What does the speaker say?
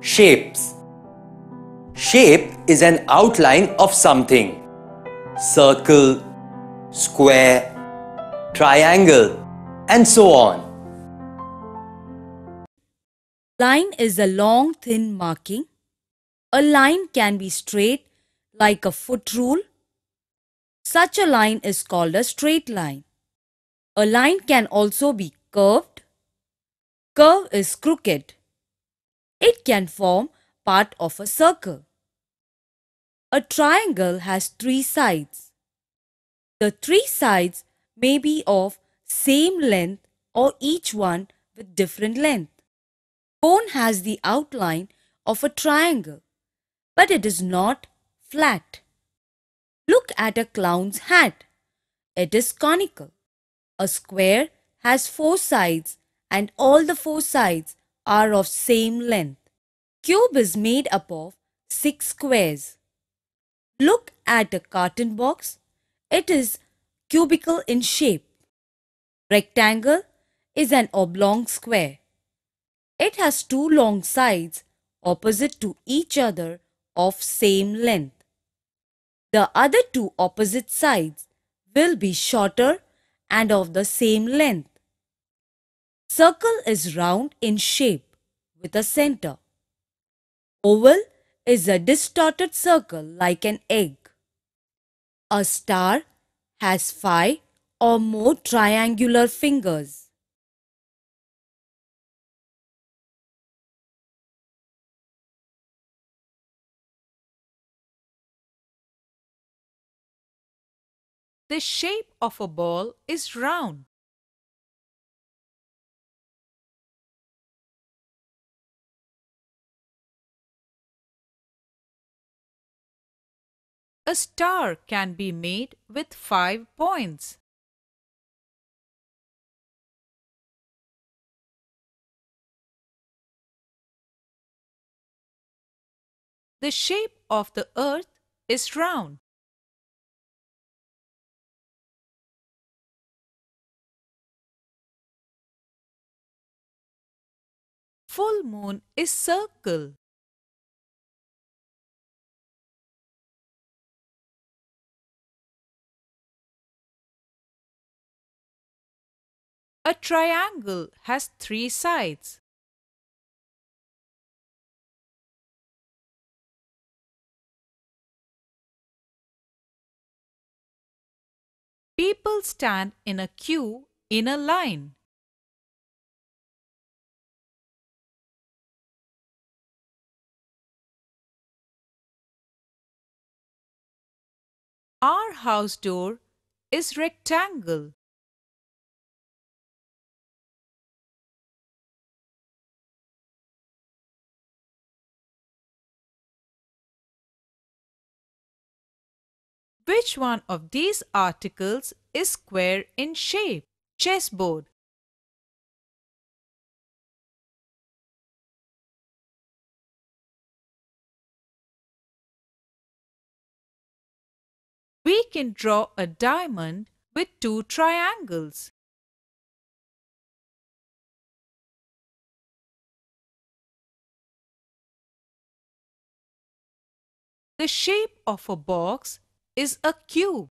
Shapes Shape is an outline of something. Circle, square, triangle, and so on. Line is a long thin marking. A line can be straight like a foot rule. Such a line is called a straight line. A line can also be curved. Curve is crooked. It can form part of a circle. A triangle has three sides. The three sides may be of same length or each one with different length. Cone has the outline of a triangle, but it is not flat. Look at a clown's hat. It is conical. A square has four sides and all the four sides are of same length. Cube is made up of six squares. Look at a carton box. It is cubical in shape. Rectangle is an oblong square. It has two long sides opposite to each other of same length. The other two opposite sides will be shorter and of the same length. Circle is round in shape with a center. Oval is a distorted circle like an egg. A star has five or more triangular fingers. The shape of a ball is round. A star can be made with five points. The shape of the earth is round. Full moon is circle. A triangle has three sides. People stand in a queue in a line. Our house door is rectangle. Which one of these articles is square in shape? Chessboard. can draw a diamond with two triangles. The shape of a box is a cube.